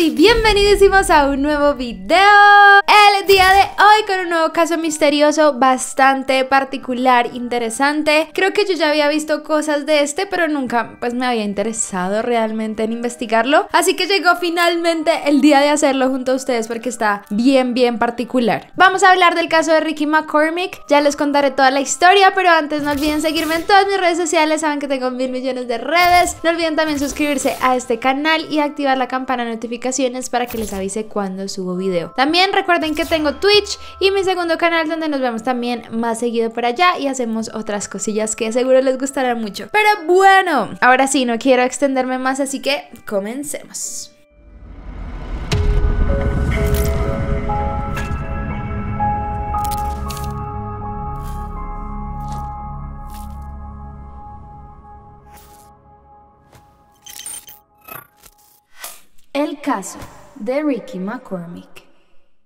y bienvenidísimos a un nuevo video El día de hoy con un nuevo caso misterioso bastante particular, interesante Creo que yo ya había visto cosas de este pero nunca pues me había interesado realmente en investigarlo Así que llegó finalmente el día de hacerlo junto a ustedes porque está bien bien particular Vamos a hablar del caso de Ricky McCormick, ya les contaré toda la historia Pero antes no olviden seguirme en todas mis redes sociales, saben que tengo mil millones de redes No olviden también suscribirse a este canal y activar la campana de notificación para que les avise cuando subo video. También recuerden que tengo Twitch y mi segundo canal donde nos vemos también más seguido por allá y hacemos otras cosillas que seguro les gustarán mucho. Pero bueno, ahora sí, no quiero extenderme más, así que comencemos. caso de Ricky McCormick.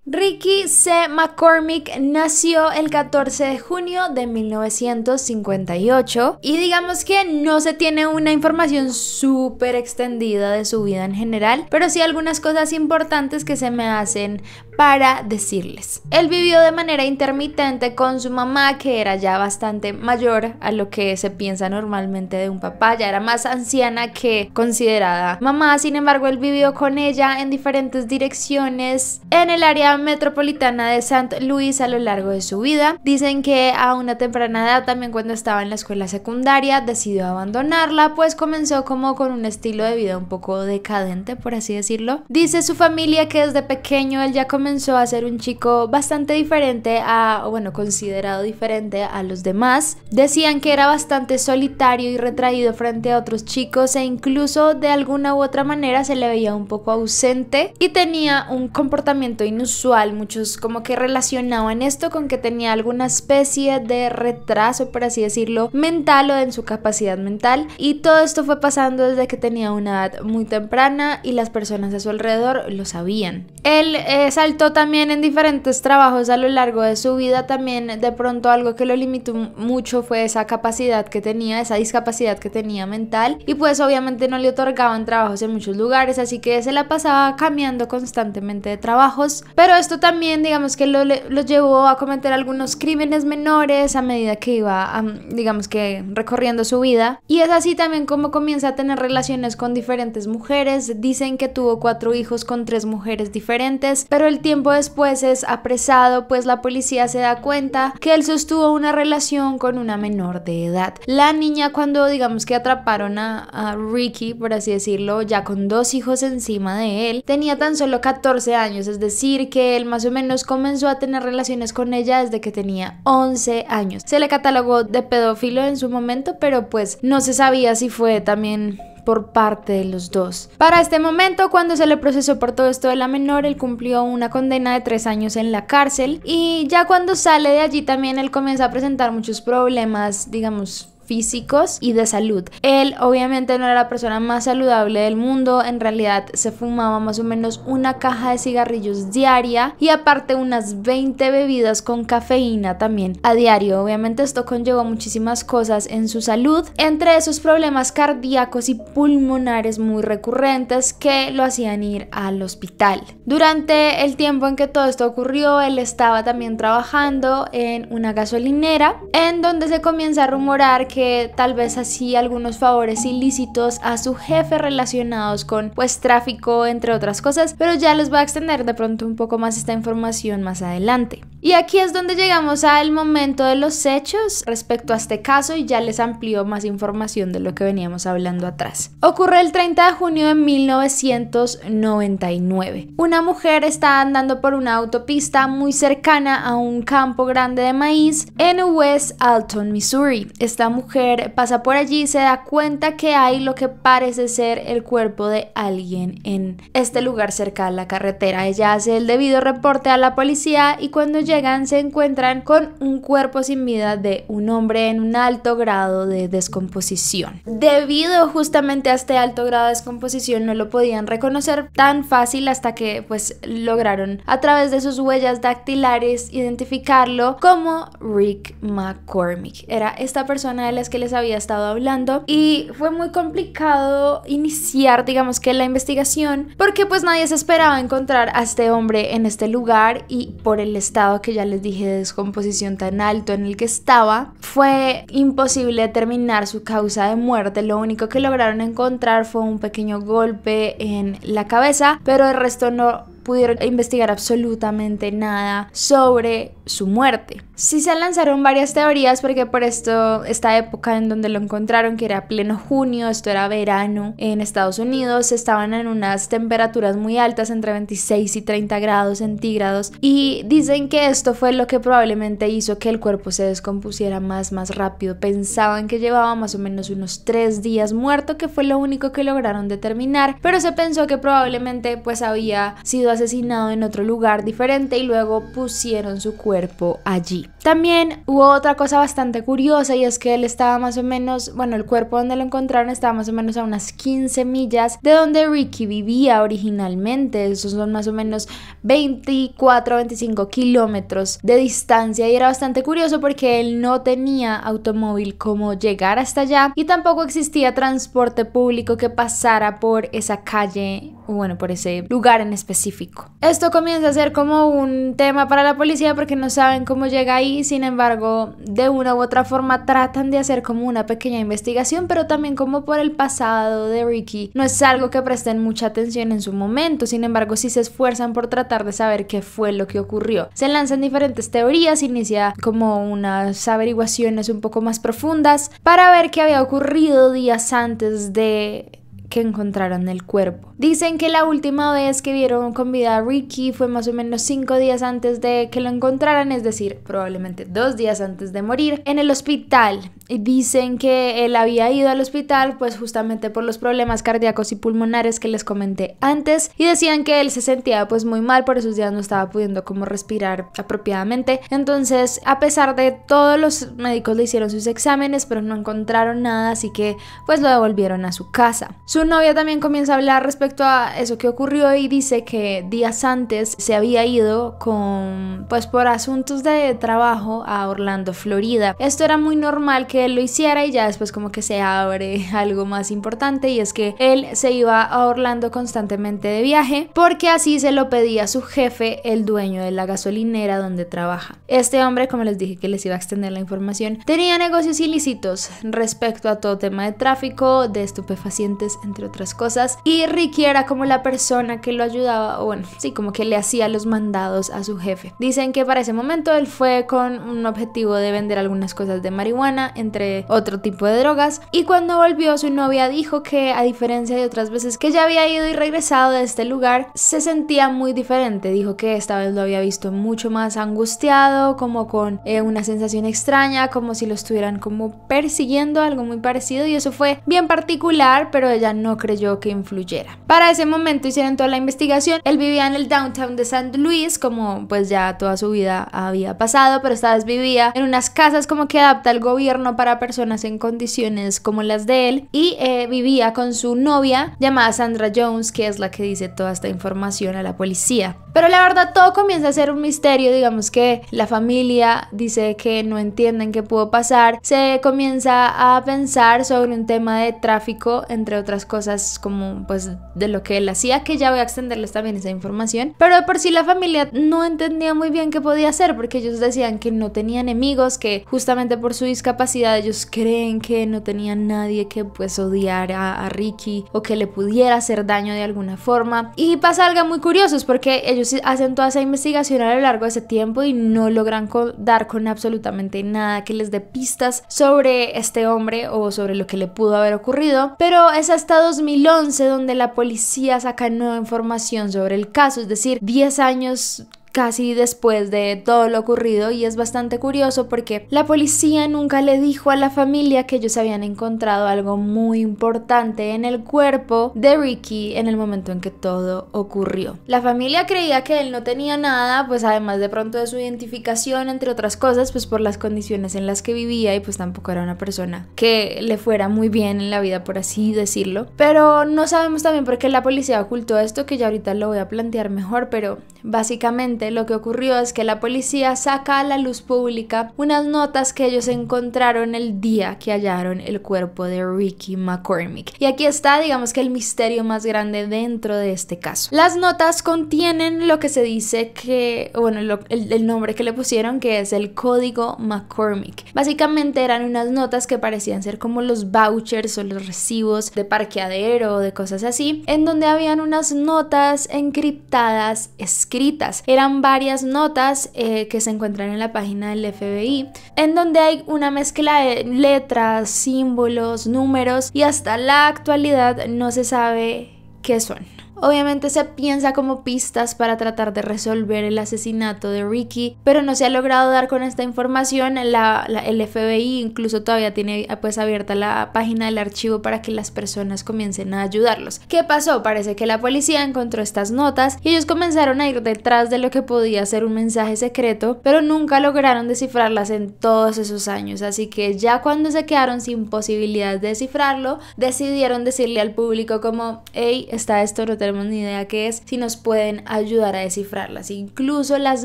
Ricky C. McCormick nació el 14 de junio de 1958 y digamos que no se tiene una información súper extendida de su vida en general, pero sí algunas cosas importantes que se me hacen para decirles. Él vivió de manera intermitente con su mamá, que era ya bastante mayor a lo que se piensa normalmente de un papá, ya era más anciana que considerada mamá, sin embargo él vivió con ella en diferentes direcciones en el área metropolitana de St. Louis a lo largo de su vida. Dicen que a una temprana edad, también cuando estaba en la escuela secundaria, decidió abandonarla, pues comenzó como con un estilo de vida un poco decadente, por así decirlo. Dice su familia que desde pequeño él ya comenzó comenzó a ser un chico bastante diferente a, bueno, considerado diferente a los demás. Decían que era bastante solitario y retraído frente a otros chicos e incluso de alguna u otra manera se le veía un poco ausente y tenía un comportamiento inusual. Muchos como que relacionaban esto con que tenía alguna especie de retraso, por así decirlo, mental o en su capacidad mental. Y todo esto fue pasando desde que tenía una edad muy temprana y las personas a su alrededor lo sabían. Él es eh, también en diferentes trabajos a lo largo de su vida, también de pronto algo que lo limitó mucho fue esa capacidad que tenía, esa discapacidad que tenía mental y pues obviamente no le otorgaban trabajos en muchos lugares, así que se la pasaba cambiando constantemente de trabajos, pero esto también digamos que lo, llevó a cometer algunos crímenes menores a medida que iba, digamos que recorriendo su vida y es así también como comienza a tener relaciones con diferentes mujeres, dicen que tuvo cuatro hijos con tres mujeres diferentes, pero el tiempo después es apresado, pues la policía se da cuenta que él sostuvo una relación con una menor de edad. La niña cuando digamos que atraparon a, Ricky, por así decirlo, ya con dos hijos encima de él, tenía tan solo 14 años, es decir, que él más o menos comenzó a tener relaciones con ella desde que tenía 11 años. Se le catalogó de pedófilo en su momento, pero pues no se sabía si fue también por parte de los dos. Para este momento, cuando se le procesó por todo esto de la menor, él cumplió una condena de tres años en la cárcel y ya cuando sale de allí también él comienza a presentar muchos problemas, digamos, físicos y de salud. Él obviamente no era la persona más saludable del mundo, en realidad se fumaba más o menos una caja de cigarrillos diaria y aparte unas 20 bebidas con cafeína también a diario. Obviamente esto conllevó muchísimas cosas en su salud, entre esos problemas cardíacos y pulmonares muy recurrentes que lo hacían ir al hospital. Durante el tiempo en que todo esto ocurrió, él estaba también trabajando en una gasolinera, en donde se comienza a rumorar que tal vez hacía algunos favores ilícitos a su jefe relacionados con pues tráfico entre otras cosas, pero ya les voy a extender de pronto un poco más esta información más adelante. Y aquí es donde llegamos al momento de los hechos respecto a este caso y ya les amplió más información de lo que veníamos hablando atrás. Ocurre el 30 de junio de 1999. Una mujer está andando por una autopista muy cercana a un campo grande de maíz en West Alton, Missouri. Esta mujer pasa por allí y se da cuenta que hay lo que parece ser el cuerpo de alguien en este lugar cerca de la carretera. Ella hace el debido reporte a la policía y cuando llega llegan se encuentran con un cuerpo sin vida de un hombre en un alto grado de descomposición. Debido justamente a este alto grado de descomposición no lo podían reconocer tan fácil hasta que pues lograron a través de sus huellas dactilares identificarlo como Rick McCormick. Era esta persona de las que les había estado hablando y fue muy complicado iniciar digamos que la investigación porque pues nadie se esperaba encontrar a este hombre en este lugar y por el estado que ya les dije de descomposición tan alto en el que estaba, fue imposible determinar su causa de muerte. Lo único que lograron encontrar fue un pequeño golpe en la cabeza, pero el resto no pudieron investigar absolutamente nada sobre su muerte. Sí se lanzaron varias teorías porque por esto, esta época en donde lo encontraron, que era pleno junio, esto era verano en Estados Unidos, estaban en unas temperaturas muy altas, entre 26 y 30 grados centígrados, y dicen que esto fue lo que probablemente hizo que el cuerpo se descompusiera más, más rápido. Pensaban que llevaba más o menos unos 3 días muerto, que fue lo único que lograron determinar, pero se pensó que probablemente pues había sido asesinado en otro lugar diferente y luego pusieron su cuerpo allí. También hubo otra cosa bastante curiosa y es que él estaba más o menos, bueno, el cuerpo donde lo encontraron estaba más o menos a unas 15 millas de donde Ricky vivía originalmente. Esos son más o menos 24, 25 kilómetros de distancia y era bastante curioso porque él no tenía automóvil como llegar hasta allá y tampoco existía transporte público que pasara por esa calle o bueno, por ese lugar en específico. Esto comienza a ser como un tema para la policía porque no saben cómo llega ahí sin embargo de una u otra forma tratan de hacer como una pequeña investigación, pero también como por el pasado de Ricky, no es algo que presten mucha atención en su momento, sin embargo sí se esfuerzan por tratar de saber qué fue lo que ocurrió. Se lanzan diferentes teorías, inicia como unas averiguaciones un poco más profundas para ver qué había ocurrido días antes de que encontraron el cuerpo. Dicen que la última vez que vieron con vida a Ricky fue más o menos cinco días antes de que lo encontraran, es decir, probablemente dos días antes de morir, en el hospital. Dicen que él había ido al hospital pues justamente por los problemas cardíacos y pulmonares que les comenté antes y decían que él se sentía pues muy mal, por esos días no estaba pudiendo como respirar apropiadamente. Entonces, a pesar de todos los médicos le hicieron sus exámenes, pero no encontraron nada, así que pues lo devolvieron a su casa. Su su novia también comienza a hablar respecto a eso que ocurrió y dice que días antes se había ido con, pues por asuntos de trabajo a Orlando, Florida. Esto era muy normal que él lo hiciera y ya después como que se abre algo más importante y es que él se iba a Orlando constantemente de viaje porque así se lo pedía su jefe, el dueño de la gasolinera donde trabaja. Este hombre, como les dije que les iba a extender la información, tenía negocios ilícitos respecto a todo tema de tráfico, de estupefacientes, entre otras cosas. Y Ricky era como la persona que lo ayudaba, o bueno, sí, como que le hacía los mandados a su jefe. Dicen que para ese momento él fue con un objetivo de vender algunas cosas de marihuana, entre otro tipo de drogas, y cuando volvió su novia dijo que a diferencia de otras veces que ya había ido y regresado de este lugar, se sentía muy diferente. Dijo que esta vez lo había visto mucho más angustiado, como con eh, una sensación extraña, como si lo estuvieran como persiguiendo, algo muy parecido, y eso fue bien particular, pero ella no creyó que influyera. Para ese momento hicieron toda la investigación, él vivía en el downtown de San Luis, como pues ya toda su vida había pasado, pero esta vez vivía en unas casas como que adapta el gobierno para personas en condiciones como las de él y eh, vivía con su novia llamada Sandra Jones, que es la que dice toda esta información a la policía. Pero la verdad todo comienza a ser un misterio, digamos que la familia dice que no entienden qué pudo pasar, se comienza a pensar sobre un tema de tráfico, entre otras cosas como pues de lo que él hacía, que ya voy a extenderles también esa información. Pero de por sí la familia no entendía muy bien qué podía hacer porque ellos decían que no tenía enemigos, que justamente por su discapacidad ellos creen que no tenía nadie que pues odiara a Ricky o que le pudiera hacer daño de alguna forma. Y pasa algo muy curioso, es porque ellos hacen toda esa investigación a lo largo de ese tiempo y no logran dar con absolutamente nada que les dé pistas sobre este hombre o sobre lo que le pudo haber ocurrido. Pero es 2011 donde la policía saca nueva información sobre el caso, es decir, 10 años casi después de todo lo ocurrido y es bastante curioso porque la policía nunca le dijo a la familia que ellos habían encontrado algo muy importante en el cuerpo de Ricky en el momento en que todo ocurrió. La familia creía que él no tenía nada, pues además de pronto de su identificación, entre otras cosas, pues por las condiciones en las que vivía y pues tampoco era una persona que le fuera muy bien en la vida, por así decirlo. Pero no sabemos también por qué la policía ocultó esto, que ya ahorita lo voy a plantear mejor, pero básicamente lo que ocurrió es que la policía saca a la luz pública unas notas que ellos encontraron el día que hallaron el cuerpo de Ricky McCormick. Y aquí está, digamos que el misterio más grande dentro de este caso. Las notas contienen lo que se dice que, bueno, el, el nombre que le pusieron que es el código McCormick. Básicamente eran unas notas que parecían ser como los vouchers o los recibos de parqueadero o de cosas así, en donde habían unas notas encriptadas escritas. Eran varias notas eh, que se encuentran en la página del FBI, en donde hay una mezcla de letras, símbolos, números y hasta la actualidad no se sabe qué son. Obviamente se piensa como pistas para tratar de resolver el asesinato de Ricky, pero no se ha logrado dar con esta información. la, el FBI incluso todavía tiene pues abierta la página del archivo para que las personas comiencen a ayudarlos. ¿Qué pasó? Parece que la policía encontró estas notas y ellos comenzaron a ir detrás de lo que podía ser un mensaje secreto, pero nunca lograron descifrarlas en todos esos años. Así que ya cuando se quedaron sin posibilidad de descifrarlo, decidieron decirle al público como, hey, está esto, no tenemos ni idea que es, si nos pueden ayudar a descifrarlas. Incluso las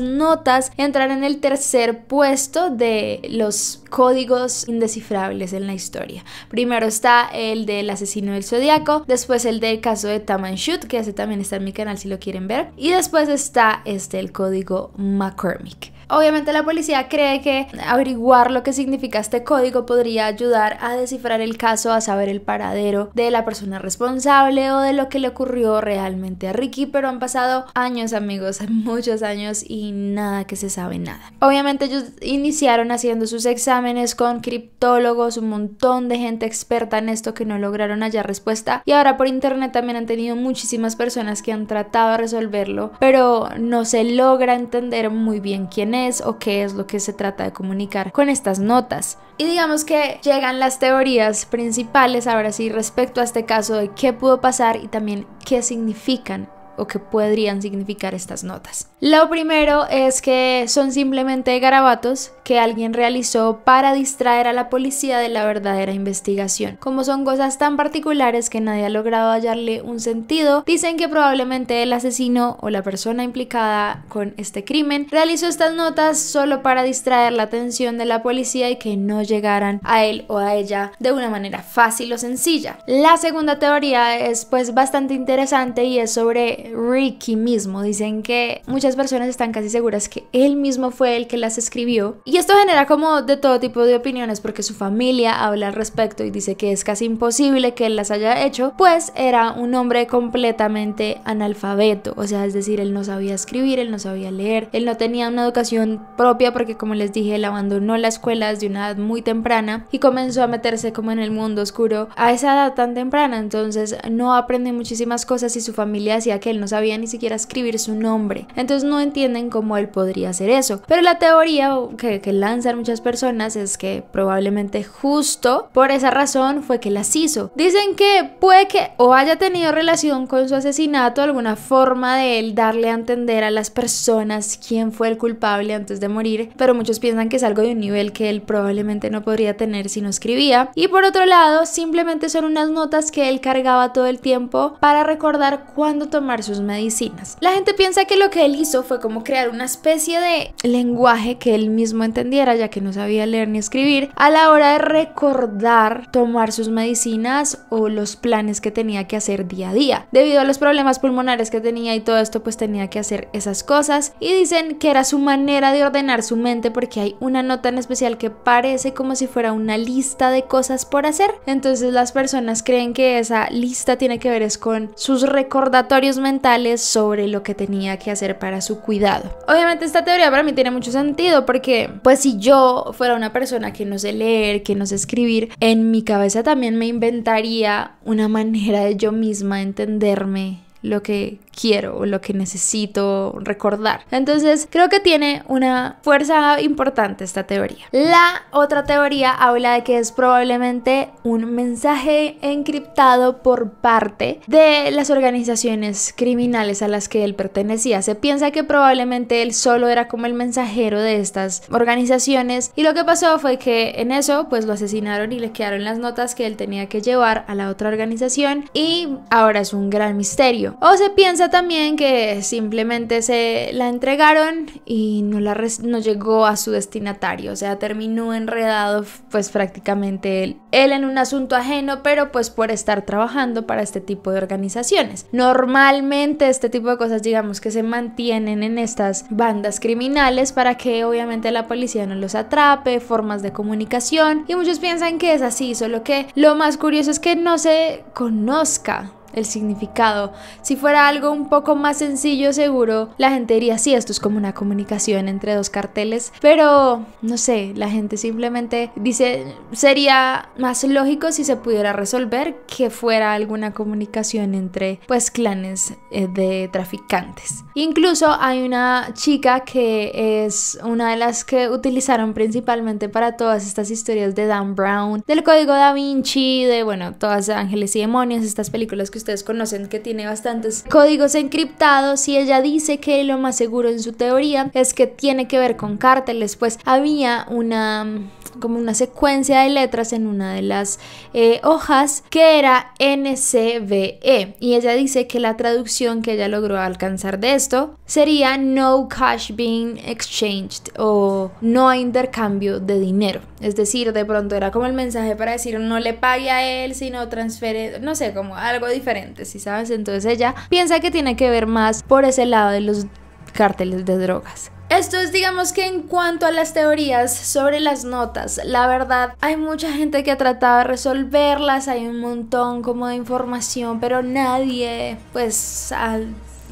notas entrarán en el tercer puesto de los códigos indescifrables en la historia. Primero está el del asesino del zodiaco, después el del caso de Taman shoot que ese también está en mi canal si lo quieren ver, y después está este el código McCormick. Obviamente la policía cree que averiguar lo que significa este código podría ayudar a descifrar el caso, a saber el paradero de la persona responsable o de lo que le ocurrió realmente a Ricky, pero han pasado años amigos, muchos años y nada que se sabe nada. Obviamente ellos iniciaron haciendo sus exámenes con criptólogos, un montón de gente experta en esto que no lograron hallar respuesta y ahora por internet también han tenido muchísimas personas que han tratado de resolverlo, pero no se logra entender muy bien quién es o qué es lo que se trata de comunicar con estas notas. Y digamos que llegan las teorías principales ahora sí respecto a este caso de qué pudo pasar y también qué significan o qué podrían significar estas notas. Lo primero es que son simplemente garabatos que alguien realizó para distraer a la policía de la verdadera investigación. Como son cosas tan particulares que nadie ha logrado hallarle un sentido, dicen que probablemente el asesino o la persona implicada con este crimen realizó estas notas solo para distraer la atención de la policía y que no llegaran a él o a ella de una manera fácil o sencilla. La segunda teoría es pues bastante interesante y es sobre Ricky mismo. Dicen que muchas personas están casi seguras que él mismo fue el que las escribió. Y esto genera como de todo tipo de opiniones porque su familia habla al respecto y dice que es casi imposible que él las haya hecho, pues era un hombre completamente analfabeto. O sea, es decir, él no sabía escribir, él no sabía leer, él no tenía una educación propia porque como les dije, él abandonó la escuela de una edad muy temprana y comenzó a meterse como en el mundo oscuro a esa edad tan temprana. Entonces no aprende muchísimas cosas y su familia hacía que él no sabía ni siquiera escribir su nombre. Entonces no entienden cómo él podría hacer eso. Pero la teoría que, que lanzan muchas personas es que probablemente justo por esa razón fue que las hizo. Dicen que puede que o haya tenido relación con su asesinato, alguna forma de él darle a entender a las personas quién fue el culpable antes de morir, pero muchos piensan que es algo de un nivel que él probablemente no podría tener si no escribía. Y por otro lado, simplemente son unas notas que él cargaba todo el tiempo para recordar cuándo tomar su sus medicinas. La gente piensa que lo que él hizo fue como crear una especie de lenguaje que él mismo entendiera, ya que no sabía leer ni escribir, a la hora de recordar tomar sus medicinas o los planes que tenía que hacer día a día. Debido a los problemas pulmonares que tenía y todo esto, pues tenía que hacer esas cosas. Y dicen que era su manera de ordenar su mente porque hay una nota en especial que parece como si fuera una lista de cosas por hacer. Entonces las personas creen que esa lista tiene que ver con sus recordatorios sobre lo que tenía que hacer para su cuidado. Obviamente esta teoría para mí tiene mucho sentido porque pues si yo fuera una persona que no sé leer, que no sé escribir, en mi cabeza también me inventaría una manera de yo misma entenderme lo que quiero o lo que necesito recordar. Entonces, creo que tiene una fuerza importante esta teoría. La otra teoría habla de que es probablemente un mensaje encriptado por parte de las organizaciones criminales a las que él pertenecía. Se piensa que probablemente él solo era como el mensajero de estas organizaciones y lo que pasó fue que en eso pues lo asesinaron y le quedaron las notas que él tenía que llevar a la otra organización y ahora es un gran misterio o se piensa también que simplemente se la entregaron y no, llegó a su destinatario, o sea, terminó enredado pues prácticamente él en un asunto ajeno, pero pues por estar trabajando para este tipo de organizaciones. Normalmente este tipo de cosas digamos que se mantienen en estas bandas criminales para que obviamente la policía no los atrape, formas de comunicación y muchos piensan que es así, solo que lo más curioso es que no se conozca el significado. Si fuera algo un poco más sencillo, seguro, la gente diría, sí, esto es como una comunicación entre dos carteles, pero no sé, la gente simplemente dice, sería más lógico si se pudiera resolver que fuera alguna comunicación entre pues clanes eh, de traficantes. Incluso hay una chica que es una de las que utilizaron principalmente para todas estas historias de Dan Brown, del código da Vinci, de bueno, todas Ángeles y Demonios, estas películas que ustedes conocen que tiene bastantes códigos encriptados y ella dice que lo más seguro en su teoría es que tiene que ver con cárteles, pues había una mm, como una secuencia de letras en una de las eh, hojas que era NCBE y ella dice que la traducción que ella logró alcanzar de esto sería no cash being exchanged o no intercambio de dinero es decir de pronto era como el mensaje para decir no le pague a él sino transfere no sé como algo diferente si sabes? Entonces ella piensa que tiene que ver más por ese lado de los cárteles de drogas. Esto es digamos que en cuanto a las teorías sobre las notas, la verdad hay mucha gente que ha tratado de resolverlas, hay un montón como de información, pero nadie pues ha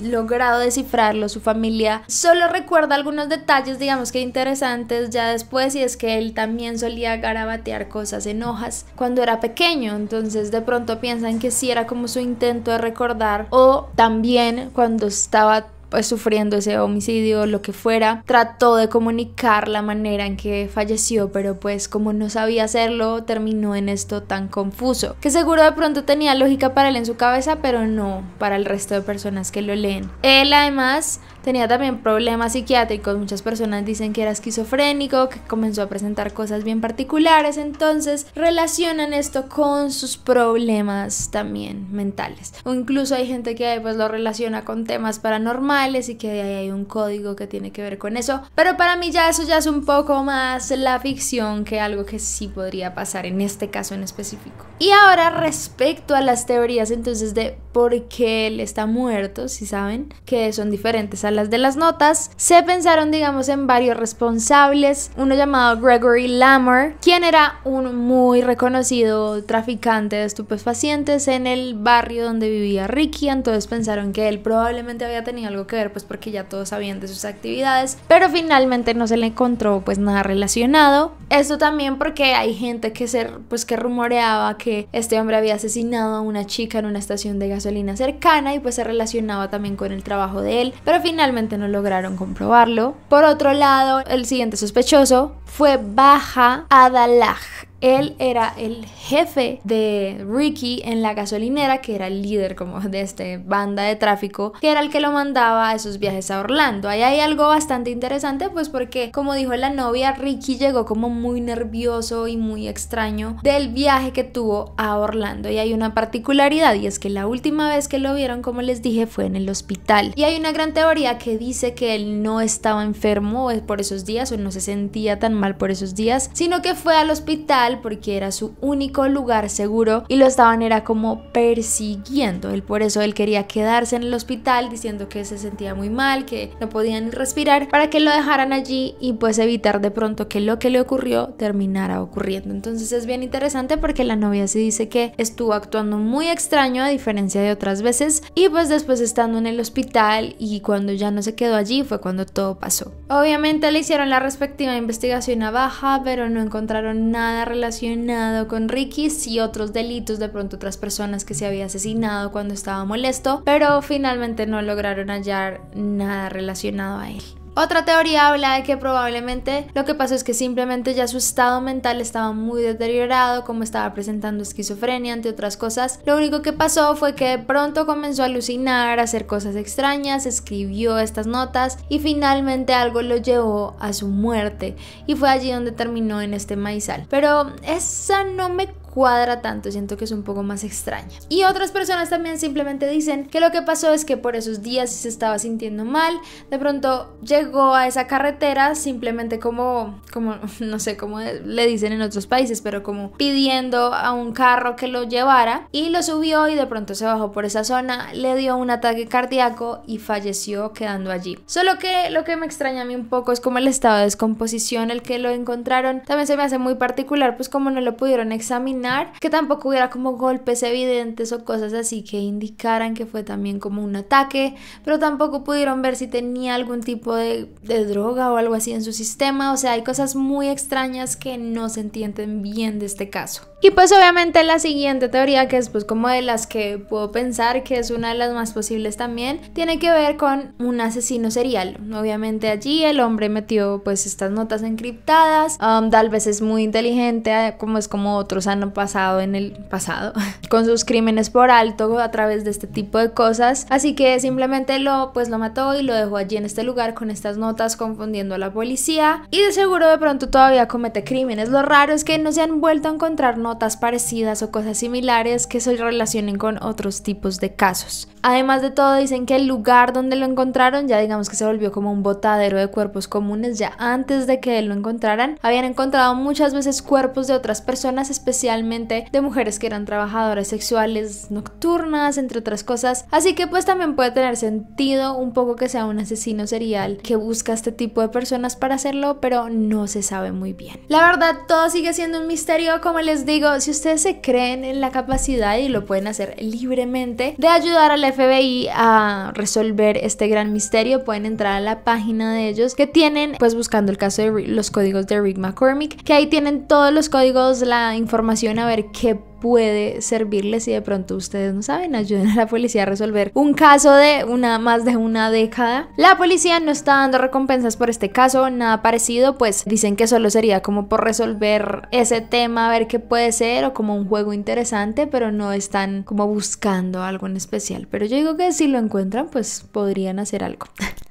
logrado descifrarlo, su familia solo recuerda algunos detalles, digamos que interesantes ya después, y es que él también solía garabatear cosas en hojas cuando era pequeño, entonces de pronto piensan que sí era como su intento de recordar, o también cuando estaba pues sufriendo ese homicidio, lo que fuera, trató de comunicar la manera en que falleció, pero pues como no sabía hacerlo, terminó en esto tan confuso, que seguro de pronto tenía lógica para él en su cabeza, pero no para el resto de personas que lo leen. Él además Tenía también problemas psiquiátricos, muchas personas dicen que era esquizofrénico, que comenzó a presentar cosas bien particulares, entonces relacionan esto con sus problemas también mentales. O incluso hay gente que pues, lo relaciona con temas paranormales y que ahí hay un código que tiene que ver con eso. Pero para mí ya eso ya es un poco más la ficción que algo que sí podría pasar en este caso en específico. Y ahora respecto a las teorías entonces de por qué él está muerto, si saben, que son diferentes a las de las notas, se pensaron, digamos, en varios responsables, uno llamado Gregory Lamar, quien era un muy reconocido traficante de estupefacientes en el barrio donde vivía Ricky, entonces pensaron que él probablemente había tenido algo que ver, pues porque ya todos sabían de sus actividades, pero finalmente no se le encontró pues nada relacionado. Esto también porque hay gente que se, pues que rumoreaba que este hombre había asesinado a una chica en una estación de gasolina cercana y pues se relacionaba también con el trabajo de él, pero finalmente Realmente no lograron comprobarlo. Por otro lado, el siguiente sospechoso fue Baja Adalaj, él era el jefe de Ricky en la gasolinera, que era el líder como de esta banda de tráfico, que era el que lo mandaba a esos viajes a Orlando. Ahí hay algo bastante interesante, pues porque como dijo la novia, Ricky llegó como muy nervioso y muy extraño del viaje que tuvo a Orlando. Y hay una particularidad y es que la última vez que lo vieron, como les dije, fue en el hospital. Y hay una gran teoría que dice que él no estaba enfermo por esos días o no se sentía tan mal por esos días, sino que fue al hospital porque era su único lugar seguro y lo estaban era como persiguiendo. Él por eso él quería quedarse en el hospital diciendo que se sentía muy mal, que no podían respirar, para que lo dejaran allí y pues evitar de pronto que lo que le ocurrió terminara ocurriendo. Entonces es bien interesante porque la novia se dice que estuvo actuando muy extraño a diferencia de otras veces y pues después estando en el hospital y cuando ya no se quedó allí fue cuando todo pasó. Obviamente le hicieron la respectiva investigación a Baja, pero no encontraron nada relacionado con Ricky, y otros delitos, de pronto otras personas que se había asesinado cuando estaba molesto, pero finalmente no lograron hallar nada relacionado a él. Otra teoría habla de que probablemente lo que pasó es que simplemente ya su estado mental estaba muy deteriorado, como estaba presentando esquizofrenia, entre otras cosas. Lo único que pasó fue que de pronto comenzó a alucinar, a hacer cosas extrañas, escribió estas notas y finalmente algo lo llevó a su muerte. Y fue allí donde terminó en este maizal. Pero esa no me cuadra tanto, siento que es un poco más extraña. Y otras personas también simplemente dicen que lo que pasó es que por esos días se estaba sintiendo mal, de pronto llegó a esa carretera simplemente como, como no sé cómo le dicen en otros países, pero como pidiendo a un carro que lo llevara y lo subió y de pronto se bajó por esa zona, le dio un ataque cardíaco y falleció quedando allí. Solo que lo que me extraña a mí un poco es como el estado de descomposición el que lo encontraron, también se me hace muy particular pues como no lo pudieron examinar que tampoco hubiera como golpes evidentes o cosas así que indicaran que fue también como un ataque, pero tampoco pudieron ver si tenía algún tipo de, droga o algo así en su sistema, o sea, hay cosas muy extrañas que no se entienden bien de este caso. Y pues obviamente la siguiente teoría, que es pues como de las que puedo pensar que es una de las más posibles también, tiene que ver con un asesino serial. Obviamente allí el hombre metió pues estas notas encriptadas, um, tal vez es muy inteligente, como es como otros han pasado en el pasado, con sus crímenes por alto a través de este tipo de cosas. Así que simplemente lo, pues lo mató y lo dejó allí en este lugar con estas notas confundiendo a la policía. Y de seguro de pronto todavía comete crímenes. Lo raro es que no se han vuelto a encontrar notas parecidas o cosas similares que se relacionen con otros tipos de casos. Además de todo, dicen que el lugar donde lo encontraron ya digamos que se volvió como un botadero de cuerpos comunes ya antes de que lo encontraran. Habían encontrado muchas veces cuerpos de otras personas, especialmente de mujeres que eran trabajadoras sexuales nocturnas, entre otras cosas. Así que pues también puede tener sentido un poco que sea un asesino serial que busca este tipo de personas para hacerlo, pero no se sabe muy bien. La verdad, todo sigue siendo un misterio, como les digo, si ustedes se creen en la capacidad y lo pueden hacer libremente de ayudar al FBI a resolver este gran misterio, pueden entrar a la página de ellos que tienen, pues buscando el caso de los códigos de Rick McCormick, que ahí tienen todos los códigos, la información a ver qué puede servirles si de pronto ustedes no saben, ayuden a la policía a resolver un caso de una más de una década. La policía no está dando recompensas por este caso, nada parecido, pues dicen que solo sería como por resolver ese tema, a ver qué puede ser o como un juego interesante, pero no están como buscando algo en especial. Pero yo digo que si lo encuentran, pues podrían hacer algo.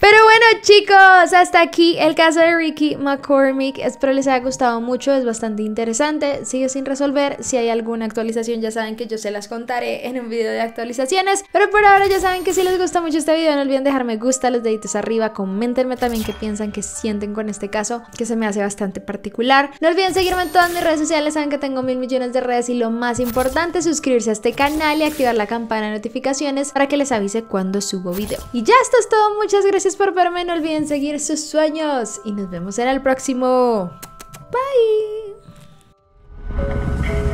Pero bueno chicos, hasta aquí el caso de Ricky McCormick. Espero les haya gustado mucho, es bastante interesante. Sigue sin resolver. Si hay alguna actualización ya saben que yo se las contaré en un video de actualizaciones. Pero por ahora ya saben que si les gusta mucho este video no olviden dejarme gusta, los deditos arriba. Coméntenme también qué piensan, qué sienten con este caso que se me hace bastante particular. No olviden seguirme en todas mis redes sociales, saben que tengo mil millones de redes y lo más importante suscribirse a este canal y activar la campana de notificaciones para que les avise cuando subo video. Y ya esto es todo, muchas gracias por verme, no olviden seguir sus sueños y nos vemos en el próximo. Bye.